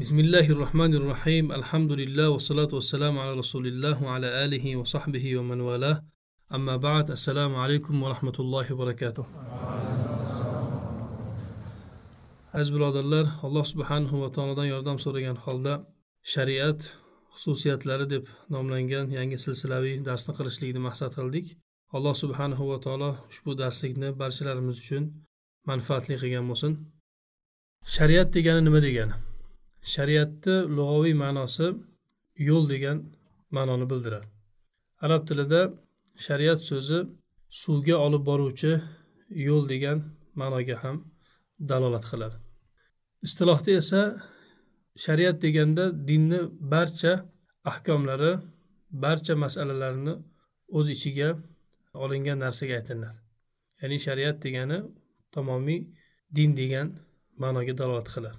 bismillahi rohmanir rohim alhamdulillah vassalatu vassalamu ala rasulilloh va ala alihi va sahbihi va man vala amma ba'd assalomu alaykum va rahmatullohi va barakatuh aziz birodarlar alloh subhanahu va taolodan yordam so'ragan holda shariat xususiyatlari deb nomlangan yangi silsilaviy darsni qilishlikni maqsad qildik alloh subhanahu va taolo ushbu darslikni barchalarimiz uchun manfaatli qilgan bo'lsin shariat degani nima degani shariatni lug'aviy ma'nosi yo'l degan ma'noni bildiradi arab tilida shariat so'zi suvga olib boruvchi yo'l degan ma'noga ham dalolat qiladi istilohda esa shariat deganda dinni barcha ahkomlari barcha masalalarini o'z ichiga olingan narsaga aytiladi ya'ni shariat degani tamomiy din degan ma'noga dalolat qiladi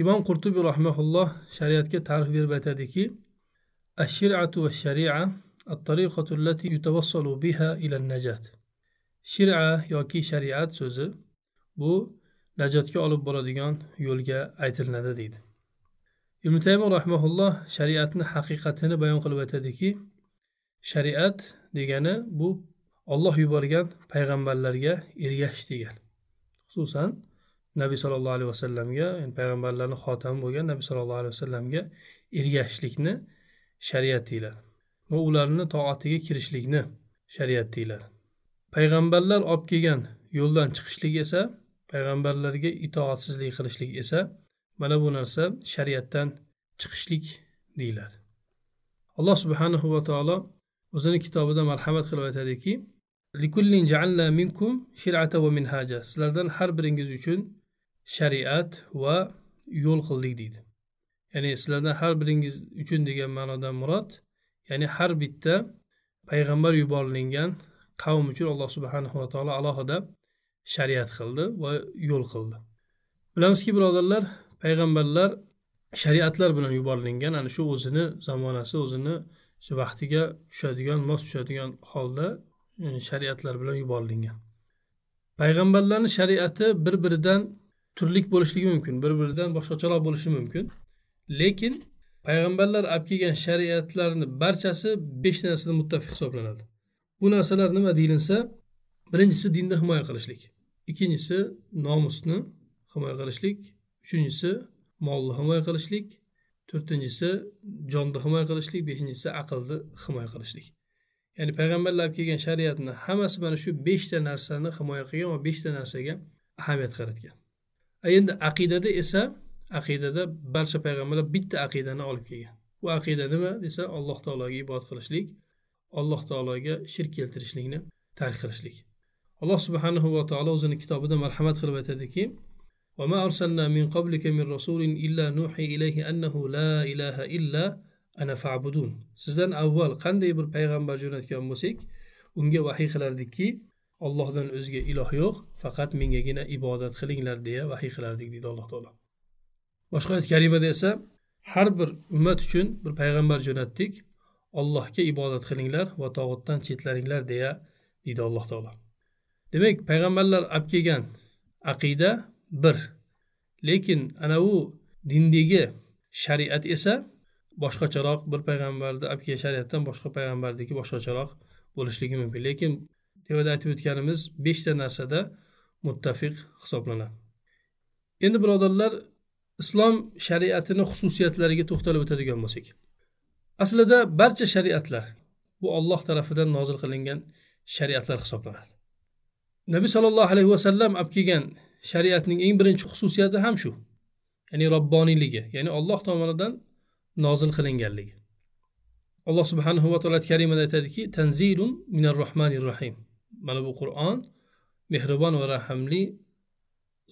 imom qurtubiy rahmaulloh shariatga ta'rif berib aytadiki ashiratu va sharia shira yoki shariat so'zi bu najotga olib boradigan yo'lga aytilinadi deydi ibn taymiy rahmaulloh shariatni haqiqatini bayon qilib aytadiki shariat degani bu olloh yuborgan payg'ambarlarga ergashish degan xususan nabiy sollallohu alayhi vasallamga payg'ambarlarni xotami bo'lgan nabiy sallallohu alayhi vasallamga ergashishlikni shariat deyiladi va ularni toatiga kirishlikni shariat deyiladi payg'ambarlar olib kelgan yo'ldan chiqishlik esa payg'ambarlarga itoatsizlik qilishlik esa mana bu narsa shariatdan chiqishlik deyiladi alloh subhanahu va taolo o'zini kitobida marhamat qilib aytadiki sizlardan har biringiz uchun shariat va yo'l qildik deydi ya'ni sizlardan har biringiz uchun degan ma'nodan murod ya'ni har bitta payg'ambar yuborilgan qavm uchun alloh subhanahu va taolo alohida shariat qildi va yo'l qildi bilamizki birodarlar payg'ambarlar shariatlar bilan yuborilgan ana shu o'zini zamonasi o'zini vaqtiga tushadigan mos tushadigan holda e, shariatlar bilan yuborilgan payg'ambarlarni shariati bir biridan turlik bo'lishligi mumkin bir biridan boshqacharoq bo'lishi mumkin lekin payg'ambarlar olib kelgan shariatlarni barchasi beshta narsada muttafiq hisoblanadi bu narsalar nima deyilinsa birinchisi dinni himoya qilishlik ikkinchisi nomusni himoya qilishlik uchinchisi molni himoya qilishlik to'rtinchisi jonni himoya qilishlik beshinchisi aqlni himoya qilishlik ya'ni payg'ambarlar olib kelgan shariatni hammasi mana shu beshta narsani himoya qilgan va beshta narsaga ahamiyat qaratgan endi aqidada esa aqidada barcha payg'ambarlar bitta aqidani olib kelgan bu aqida nima desa alloh taologa ibodat qilishlik alloh taologa shirk keltirishlikni tark qilishlik alloh subhanahu va taolo o'zini kitobida marhamat qilib aytadiki وما أرسلنا من قبلك من رسول إلا نوحي إليه أنه لا إله إلا أنا فاعبدون sizdan avval qanday bir payg'ambar jo'natgan bo'lsak unga vahiy qilardikki ollohdan o'zga iloh yo'q faqat mengagina ibodat qilinglar deya vahiy qilardik deydi alloh taolo boshqa oyat karimada esa har bir ummat uchun bir payg'ambar jo'natdik ollohga ibodat qilinglar va tog'utdan chetlaninglar deya deydi alloh taolo demak payg'ambarlar olib kelgan aqida bir lekin ana u dindagi shariat esa boshqacharoq bir payg'ambarni olib kelgan shariatdan boshqa payg'ambardagi boshqacharoq bo'lishligi mumkin lekin tepada aytib o'tganimiz beshta narsada muttafiq hisoblanadi endi birodarlar islom shariatini xususiyatlariga to'xtalib o'tadigan bo'lsak aslida barcha shariatlar bu olloh tarafidan nozil qilingan shariatlar hisoblanadi nabiy sollallohu alayhi vasallam olib kelgan shariatning eng birinchi xususiyati ham shu ya'ni robboniyligi ya'ni olloh tomonidan nozil qilinganligi alloh subhanahu va taolo karimada aytadiki tanzilun minar rohmanir rohim mana bu qur'on mehribon va rahmli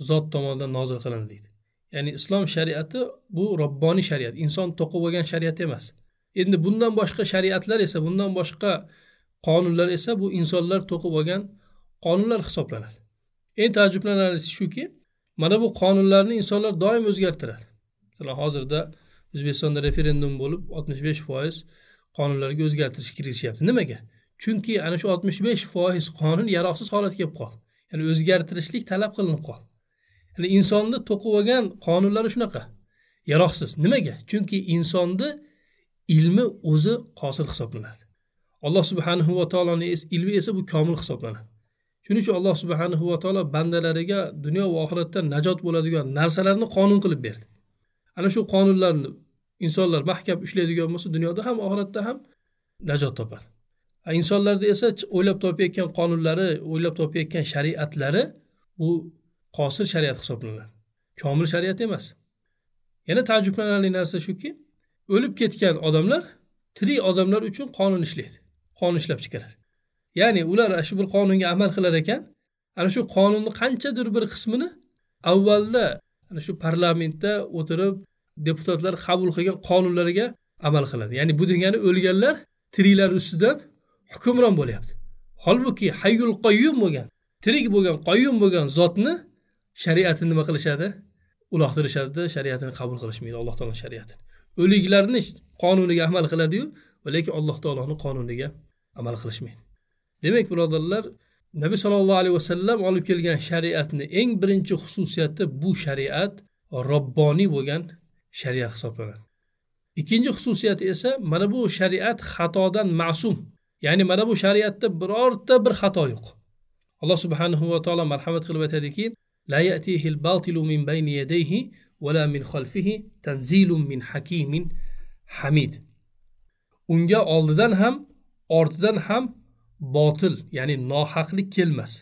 zot tomonidan nozil qilindi deydi ya'ni islom shariati bu robboniy shariat inson to'qib olgan shariat emas endi bundan boshqa shariatlar esa bundan boshqa qonunlar esa bu insonlar to'qib olgan qonunlar hisoblanadi eng taajjublanarlisi shuki mana bu qonunlarni insonlar doim o'zgartiradi masalan hozirda o'zbekistonda referendum bo'lib oltmish besh foiz qonunlarga o'zgartirish kiritishyapti nimaga chunki ana shu oltmish besh foiz qonun yaroqsiz holatga kelib qoldi ya'ni o'zgartirishlik talab qilinib qoldi ya'ni insonni to'qib olgan qonunlari shunaqa yaroqsiz nimaga chunki insonni ilmi o'zi qosil hisoblanadi alloh subhanahu va taoloni ilmi esa bu komil hisoblanadi shuning uchun alloh subhanahu va taolo bandalariga dunyo va oxiratda najot bo'ladigan narsalarni qonun qilib berdi ana shu qonunlarni insonlar mahkam ushlaydigan bo'lsa dunyoda ham oxiratda ham najot topadi E, insonlarda esa o'ylab topayotgan qonunlari o'ylab topayotgan shariatlari bu qosir shariat hisoblanadi komil shariat emas yana taajjublanarli narsa shuki o'lib ketgan odamlar tirik odamlar uchun qonun ishlaydi qonun ishlab chiqaradi ya'ni ular shu bir qonunga amal qilar ekan ana shu qonunni qanchadir bir qismini avvalda ana shu parlamentda o'tirib deputatlar qabul qilgan qonunlarga amal qiladi ya'ni bu degani o'lganlar tiriklar ustidan hukmron bo'lyapti holbuki hayyul qoyyum bo'lgan tirik bo'lgan qoyyum bo'lgan zotni shariatini nima qilishadi uloqtirishadida shariatini qabul qilishmaydi alloh taolo shariatini o'liklarni qonuniga amal qiladiyu lekin alloh taoloni qonuniga amal qilishmaydi demak birodarlar nabiy sollallohu alayhi vasallam olib kelgan shariatni eng birinchi xususiyati bu shariat robboniy bo'lgan shariat hisoblanadi ikkinchi xususiyati esa mana bu shariat xatodan ma'sum ya'ni mana bu shariatda birorta bir xato yo'q alloh subhanahu va taolo marhamat qilib aytadiki la yatihi al-batilu min bayni yadayhi la min xalfihi tanzilun min hakimin hamid unga oldidan ham ortidan ham botil ya'ni nohaqlik kelmas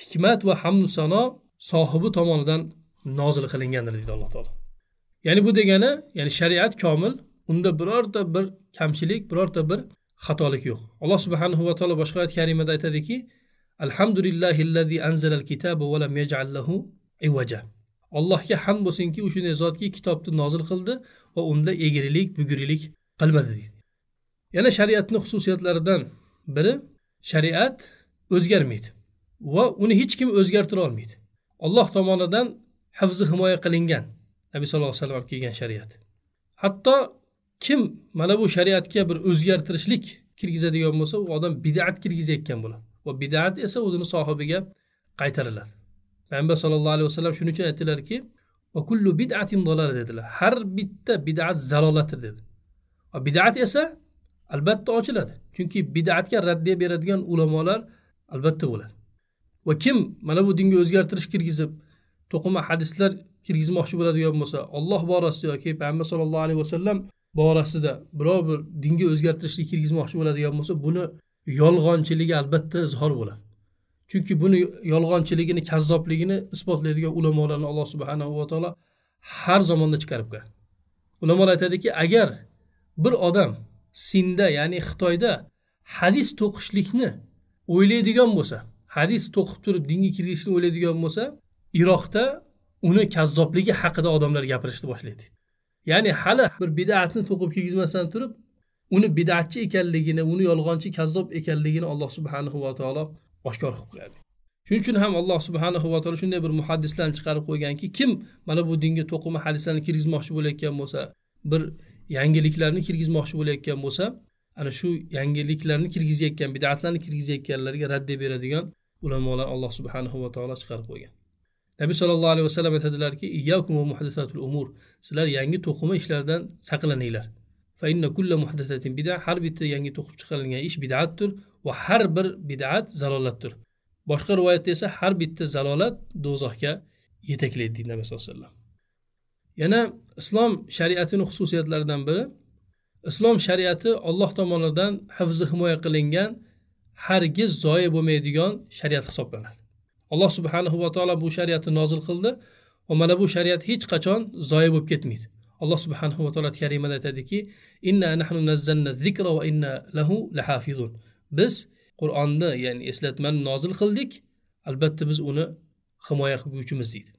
hikmat va hamdu sano sohibi tomonidan nozil qilingandir deydi alloh taolo ya'ni bu degani ya'ni shariat komil unda birorta bir kamchilik birorta bir xatolik yo'q alloh subhanahu va taolo boshqa oyat karimada aytadiki kitaba lam yaj'al lahu allohga ham bo'lsinki u shunday zotki kitobni nozil qildi va unda egrilik bugrilik qilmadi deydi yana shariatni xususiyatlaridan biri shariat o'zgarmaydi va uni hech kim o'zgartira olmaydi alloh tomonidan hafzi himoya qilingan nabiy sallallohu alayhi vasallam kelgan shariat hatto kim mana bu shariatga bir o'zgartirishlik kirgizadigan bo'lsa u odam bidat kirgizayotgan bo'ladi va bidat esa o'zini sohibiga qaytariladi payg'ambar sallallohu alayhi vasallam shuning uchun aytdilarki va kullu bidatin dolala dedilar har bitta bidat zalolatdir dedi va bidat esa albatta ochiladi chunki bidatga raddiya beradigan ulamolar albatta bo'ladi va kim mana bu dinga o'zgartirish kirgizib to'qima hadislar kirgizmoqchi bo'ladigan bo'lsa olloh borasida yoki payg'ambar sallallohu alayhi vasallam borasida biror bir dinga o'zgartirishlik kirgizmoqchi bo'ladigan bo'lsa buni yolg'onchiligi albatta izhor bo'ladi chunki buni yolg'onchiligini kazzobligini isbotlaydigan ulamolarni alloh subhanahu va taolo har zamonda chiqarib qo'yadi ulamolar aytadiki agar bir odam sinda ya'ni xitoyda hadis to'qishlikni o'ylaydigan bo'lsa hadis to'qib turib dinga kirgizishni o'ylaydigan bo'lsa iroqda uni kazzobligi haqida odamlar gapirishni boshlaydi ya'ni hali bir bidatni to'qib kiygizmasdan turib uni bidatchi ekanligini uni yolg'onchi kazzob ekanligini alloh subhanahu va taolo oshkor qilib qo'yadi shuning uchun ham alloh subhanahu va taolo shunday bir muhaddislarni chiqarib qo'yganki kim mana bu dinga to'qima hadislarni kirgizmoqchi bo'layotgan bo'lsa bir yangiliklarni kirgizmoqchi bo'layotgan bo'lsa ana shu yangiliklarni kirgizayotgan bidatlarni kirgizayotganlarga raddiya beradigan ulamolar alloh subhanahu va taolo chiqarib qo'ygan nabiy sollallohu alayhi vasallam aytadilarki muhdasatul umur sizlar yangi to'qima ishlardan saqlaninglar fa inna kulla har bitta yangi to'qib chiqarilgan ish bidatdir va har bir bidat zalolatdir boshqa rivoyatda esa har bitta zalolat do'zaxga yetaklaydi deydi nabiy sallallohu alayhi vasallam yana islom shariatini xususiyatlaridan biri islom shariati alloh tomonidan hifzi himoya qilingan hargiz zoya bo'lmaydigan shariat hisoblanadi alloh subhanahu va taolo bu shariatni nozil qildi va mana bu shariat hech qachon zoya bo'lib ketmaydi alloh subhanahu va taolo karimada aytadiki inna nahnu nazzalna zikra va inna lahu lahafizun biz qur'onni ya'ni eslatmani nozil qildik albatta biz uni himoya qilguvchimiz deydi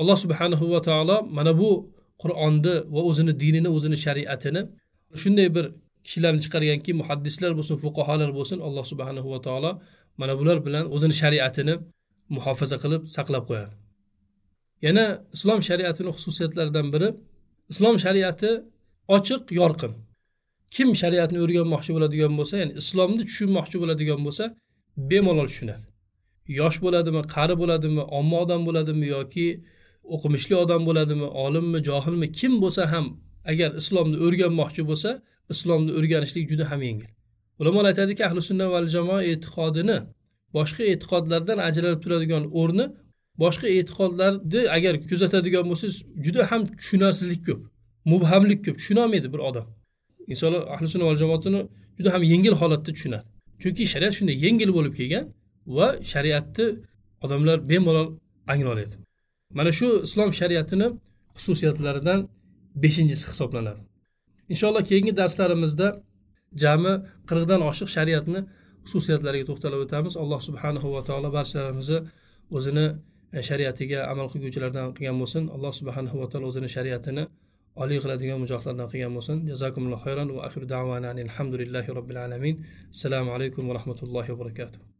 alloh subhanahu va taolo mana bu qur'onni va o'zini dinini o'zini shariatini shunday bir kishilarni chiqarganki muhaddislar bo'lsin fuqaholar bo'lsin alloh subhanahu va taolo mana bular bilan o'zini shariatini muhofaza qilib saqlab qo'yadi yana islom shariatini xususiyatlaridan biri islom shariati ochiq yorqin kim shariatni o'rganmoqchi bo'ladigan bo'lsa ya'ni islomni tushunmoqchi bo'ladigan bo'lsa bemalol tushunadi yosh bo'ladimi qari bo'ladimi omma odam bo'ladimi yoki o'qimishli odam bo'ladimi olimmi johilmi kim bo'lsa ham agar islomni o'rganmoqchi bo'lsa islomni o'rganishlik juda ham yengil ulamolar aytadiki ahli sunna val jamoa e'tiqodini boshqa e'tiqodlardan ajralib turadigan o'rni boshqa e'tiqodlarni agar kuzatadigan bo'lsangiz juda ham tushunarsizlik ko'p mubhamlik ko'p tushunolmaydi bir odam insonlar ahli sunna va jamoatini juda ham yengil holatda tushunadi chunki shariat shunday yengil bo'lib kelgan va shariatni odamlar bemalol anglay oladi mana shu islom shariatini xususiyatlaridan beshinchisi hisoblanadi inshaalloh keyingi darslarimizda jami qirqdan oshiq shariatni xususiyatlariga to'xtalib o'tamiz alloh subhanahu va taolo barchalarimizni o'zini e, shariatiga amal qilguvchilardan qilgan bo'lsin alloh subhanahu va taolo o'zini shariatini oliy qiladigan mujohidlardan qilgan bo'lsin jazakumullohu xayron va axir davana alhamdulillahi robbil alamin assalomu alaykum va rahmatullohi va barakatuh